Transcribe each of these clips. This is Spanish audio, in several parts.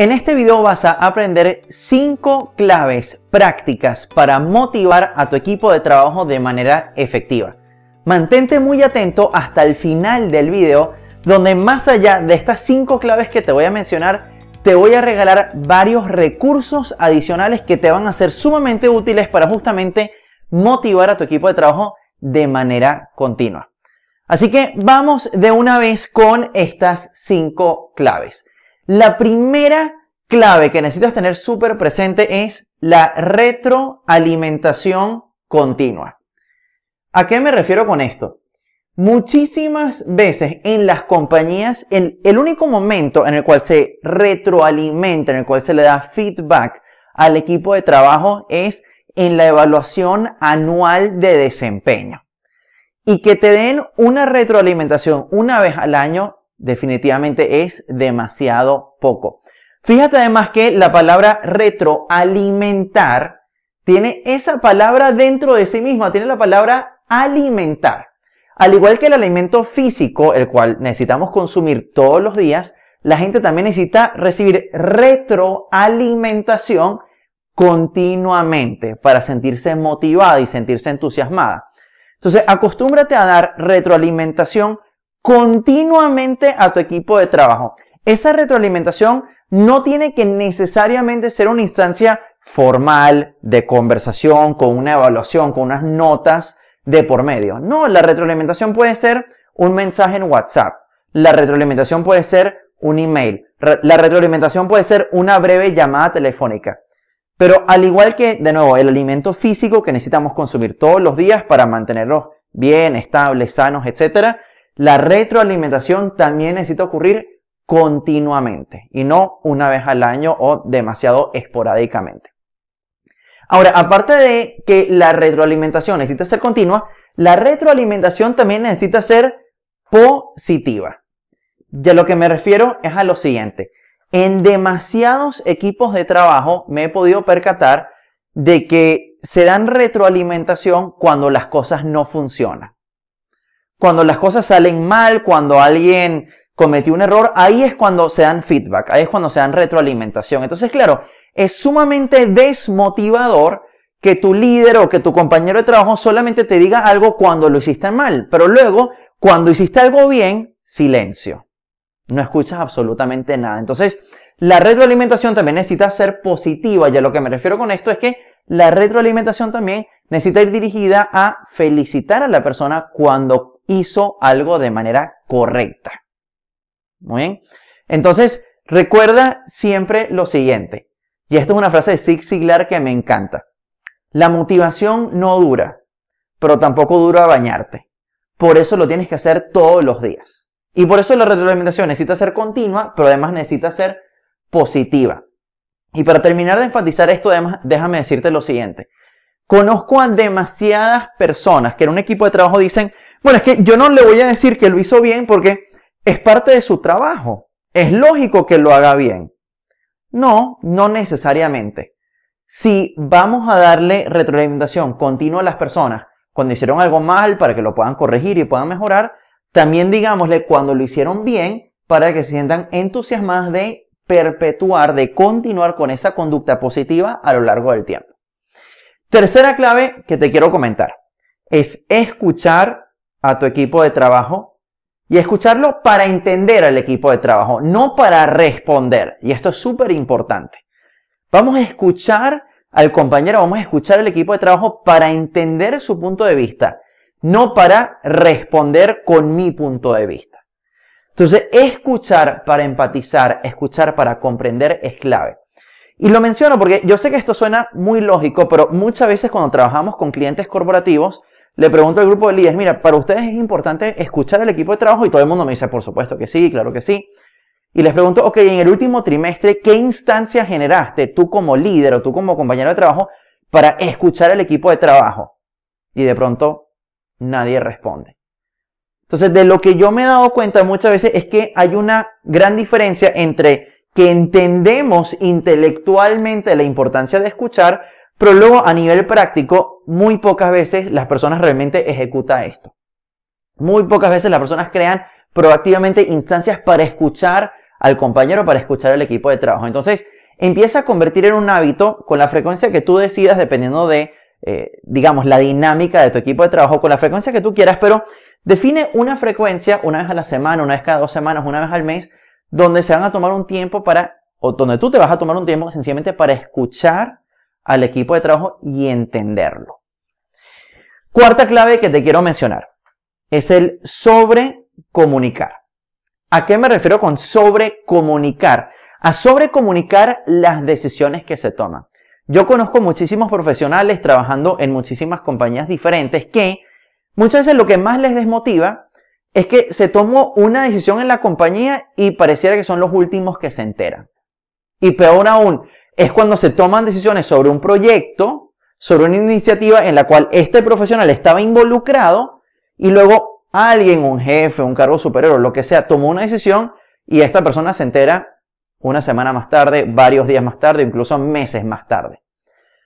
En este video vas a aprender 5 claves prácticas para motivar a tu equipo de trabajo de manera efectiva. Mantente muy atento hasta el final del video, donde más allá de estas 5 claves que te voy a mencionar, te voy a regalar varios recursos adicionales que te van a ser sumamente útiles para justamente motivar a tu equipo de trabajo de manera continua. Así que vamos de una vez con estas 5 claves. La primera clave que necesitas tener súper presente es la retroalimentación continua. ¿A qué me refiero con esto? Muchísimas veces en las compañías, el, único momento en el cual se retroalimenta, en el cual se le da feedback al equipo de trabajo es en la evaluación anual de desempeño. Y que te den una retroalimentación una vez al año Definitivamente es demasiado poco. Fíjate además que la palabra retroalimentar tiene esa palabra dentro de sí misma, tiene la palabra alimentar. Al igual que el alimento físico, el cual necesitamos consumir todos los días, la gente también necesita recibir retroalimentación continuamente para sentirse motivada y sentirse entusiasmada. Entonces, acostúmbrate a dar retroalimentación continuamente a tu equipo de trabajo. Esa retroalimentación no tiene que necesariamente ser una instancia formal de conversación, con una evaluación, con unas notas de por medio. No, la retroalimentación puede ser un mensaje en WhatsApp. La retroalimentación puede ser un email. La retroalimentación puede ser una breve llamada telefónica. Pero al igual que, de nuevo, el alimento físico que necesitamos consumir todos los días para mantenerlos bien, estables, sanos, etc., la retroalimentación también necesita ocurrir continuamente y no una vez al año o demasiado esporádicamente. Ahora, aparte de que la retroalimentación necesita ser continua, la retroalimentación también necesita ser positiva. Ya lo que me refiero es a lo siguiente. En demasiados equipos de trabajo me he podido percatar de que se dan retroalimentación cuando las cosas no funcionan cuando las cosas salen mal, cuando alguien cometió un error, ahí es cuando se dan feedback, ahí es cuando se dan retroalimentación. Entonces, claro, es sumamente desmotivador que tu líder o que tu compañero de trabajo solamente te diga algo cuando lo hiciste mal, pero luego, cuando hiciste algo bien, silencio. No escuchas absolutamente nada. Entonces, la retroalimentación también necesita ser positiva y a lo que me refiero con esto es que la retroalimentación también necesita ir dirigida a felicitar a la persona cuando hizo algo de manera correcta. Muy bien. Entonces, recuerda siempre lo siguiente. Y esto es una frase de Zig Ziglar que me encanta. La motivación no dura, pero tampoco dura bañarte. Por eso lo tienes que hacer todos los días. Y por eso la retroalimentación necesita ser continua, pero además necesita ser positiva. Y para terminar de enfatizar esto, además, déjame decirte lo siguiente. Conozco a demasiadas personas que en un equipo de trabajo dicen, bueno, es que yo no le voy a decir que lo hizo bien porque es parte de su trabajo. Es lógico que lo haga bien. No, no necesariamente. Si vamos a darle retroalimentación continua a las personas cuando hicieron algo mal para que lo puedan corregir y puedan mejorar, también digámosle cuando lo hicieron bien para que se sientan entusiasmadas de perpetuar, de continuar con esa conducta positiva a lo largo del tiempo. Tercera clave que te quiero comentar es escuchar a tu equipo de trabajo y escucharlo para entender al equipo de trabajo, no para responder. Y esto es súper importante. Vamos a escuchar al compañero, vamos a escuchar al equipo de trabajo para entender su punto de vista, no para responder con mi punto de vista. Entonces, escuchar para empatizar, escuchar para comprender es clave. Y lo menciono porque yo sé que esto suena muy lógico, pero muchas veces cuando trabajamos con clientes corporativos, le pregunto al grupo de líderes, mira, para ustedes es importante escuchar al equipo de trabajo y todo el mundo me dice, por supuesto que sí, claro que sí. Y les pregunto, ok, en el último trimestre, ¿qué instancia generaste tú como líder o tú como compañero de trabajo para escuchar al equipo de trabajo? Y de pronto nadie responde. Entonces, de lo que yo me he dado cuenta muchas veces es que hay una gran diferencia entre que entendemos intelectualmente la importancia de escuchar, pero luego a nivel práctico, muy pocas veces las personas realmente ejecutan esto. Muy pocas veces las personas crean proactivamente instancias para escuchar al compañero, para escuchar al equipo de trabajo. Entonces, empieza a convertir en un hábito con la frecuencia que tú decidas, dependiendo de, eh, digamos, la dinámica de tu equipo de trabajo, con la frecuencia que tú quieras, pero define una frecuencia una vez a la semana, una vez cada dos semanas, una vez al mes, donde se van a tomar un tiempo para, o donde tú te vas a tomar un tiempo sencillamente para escuchar al equipo de trabajo y entenderlo. Cuarta clave que te quiero mencionar es el sobrecomunicar. ¿A qué me refiero con sobrecomunicar? A sobrecomunicar las decisiones que se toman. Yo conozco muchísimos profesionales trabajando en muchísimas compañías diferentes que muchas veces lo que más les desmotiva es que se tomó una decisión en la compañía y pareciera que son los últimos que se enteran. Y peor aún, es cuando se toman decisiones sobre un proyecto, sobre una iniciativa en la cual este profesional estaba involucrado y luego alguien, un jefe, un cargo superior, lo que sea, tomó una decisión y esta persona se entera una semana más tarde, varios días más tarde, incluso meses más tarde.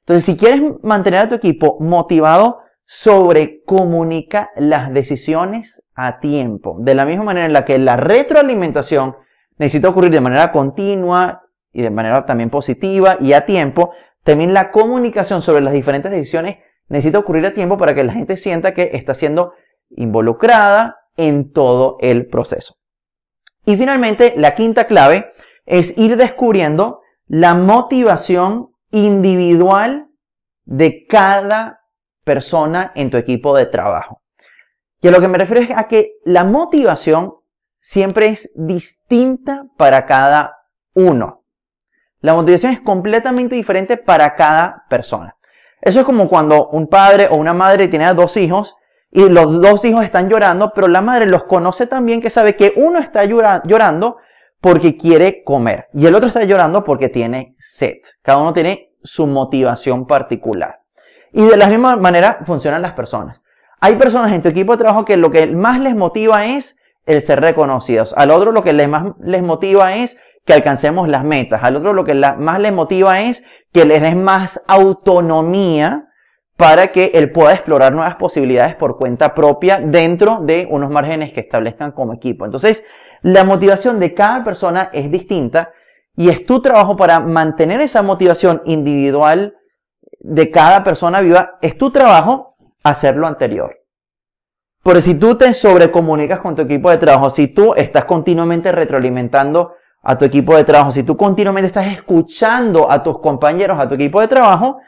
Entonces, si quieres mantener a tu equipo motivado, sobre comunica las decisiones a tiempo. De la misma manera en la que la retroalimentación necesita ocurrir de manera continua y de manera también positiva y a tiempo, también la comunicación sobre las diferentes decisiones necesita ocurrir a tiempo para que la gente sienta que está siendo involucrada en todo el proceso. Y finalmente, la quinta clave es ir descubriendo la motivación individual de cada persona en tu equipo de trabajo. Y a lo que me refiero es a que la motivación siempre es distinta para cada uno. La motivación es completamente diferente para cada persona. Eso es como cuando un padre o una madre tiene dos hijos y los dos hijos están llorando, pero la madre los conoce también que sabe que uno está llorando porque quiere comer y el otro está llorando porque tiene sed. Cada uno tiene su motivación particular. Y de la misma manera funcionan las personas. Hay personas en tu equipo de trabajo que lo que más les motiva es el ser reconocidos. Al otro lo que les más les motiva es que alcancemos las metas. Al otro lo que más les motiva es que les des más autonomía para que él pueda explorar nuevas posibilidades por cuenta propia dentro de unos márgenes que establezcan como equipo. Entonces, la motivación de cada persona es distinta y es tu trabajo para mantener esa motivación individual, de cada persona viva, es tu trabajo hacer lo anterior. Porque si tú te sobrecomunicas con tu equipo de trabajo, si tú estás continuamente retroalimentando a tu equipo de trabajo, si tú continuamente estás escuchando a tus compañeros, a tu equipo de trabajo,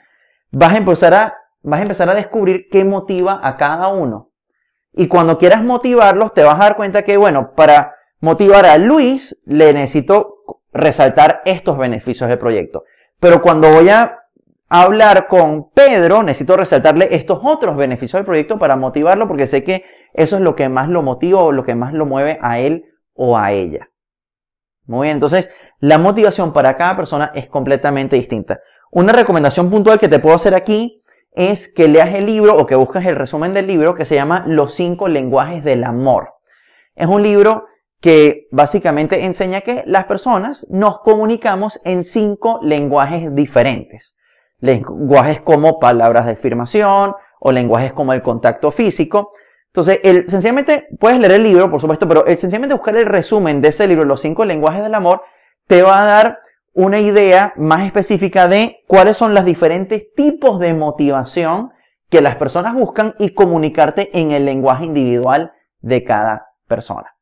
vas a empezar a, vas a, empezar a descubrir qué motiva a cada uno. Y cuando quieras motivarlos, te vas a dar cuenta que, bueno, para motivar a Luis, le necesito resaltar estos beneficios del proyecto. Pero cuando voy a hablar con Pedro, necesito resaltarle estos otros beneficios del proyecto para motivarlo porque sé que eso es lo que más lo motiva o lo que más lo mueve a él o a ella. Muy bien, entonces la motivación para cada persona es completamente distinta. Una recomendación puntual que te puedo hacer aquí es que leas el libro o que busques el resumen del libro que se llama Los cinco lenguajes del amor. Es un libro que básicamente enseña que las personas nos comunicamos en cinco lenguajes diferentes lenguajes como palabras de afirmación o lenguajes como el contacto físico. Entonces, el, sencillamente puedes leer el libro, por supuesto, pero el, sencillamente buscar el resumen de ese libro, Los cinco lenguajes del amor, te va a dar una idea más específica de cuáles son los diferentes tipos de motivación que las personas buscan y comunicarte en el lenguaje individual de cada persona.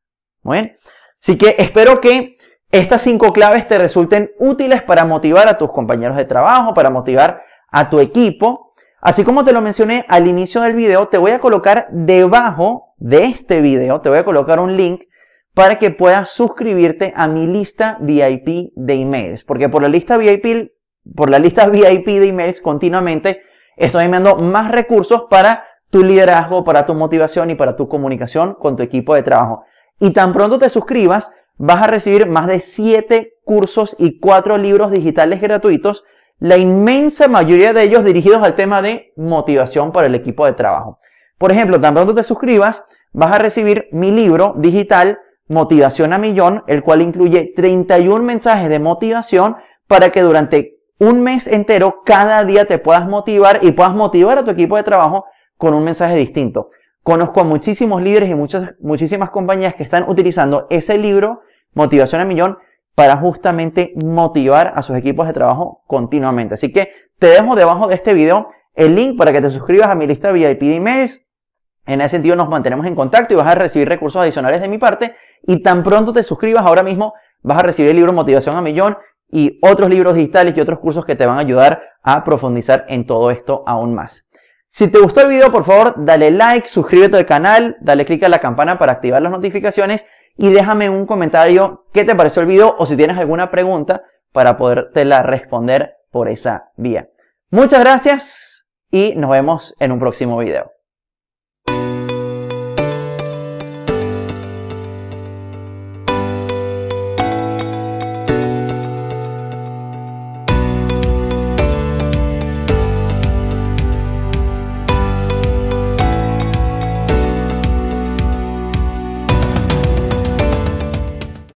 Muy bien. Así que espero que estas cinco claves te resulten útiles para motivar a tus compañeros de trabajo, para motivar a tu equipo. Así como te lo mencioné al inicio del video, te voy a colocar debajo de este video, te voy a colocar un link para que puedas suscribirte a mi lista VIP de emails. Porque por la lista VIP, por la lista VIP de emails continuamente estoy enviando más recursos para tu liderazgo, para tu motivación y para tu comunicación con tu equipo de trabajo. Y tan pronto te suscribas, vas a recibir más de 7 cursos y 4 libros digitales gratuitos, la inmensa mayoría de ellos dirigidos al tema de motivación para el equipo de trabajo. Por ejemplo, tan pronto te suscribas, vas a recibir mi libro digital Motivación a Millón, el cual incluye 31 mensajes de motivación para que durante un mes entero cada día te puedas motivar y puedas motivar a tu equipo de trabajo con un mensaje distinto. Conozco a muchísimos líderes y muchas, muchísimas compañías que están utilizando ese libro, Motivación a Millón, para justamente motivar a sus equipos de trabajo continuamente. Así que te dejo debajo de este video el link para que te suscribas a mi lista VIP de emails. En ese sentido nos mantenemos en contacto y vas a recibir recursos adicionales de mi parte. Y tan pronto te suscribas ahora mismo, vas a recibir el libro Motivación a Millón y otros libros digitales y otros cursos que te van a ayudar a profundizar en todo esto aún más. Si te gustó el video, por favor, dale like, suscríbete al canal, dale click a la campana para activar las notificaciones y déjame un comentario qué te pareció el video o si tienes alguna pregunta para podértela responder por esa vía. Muchas gracias y nos vemos en un próximo video.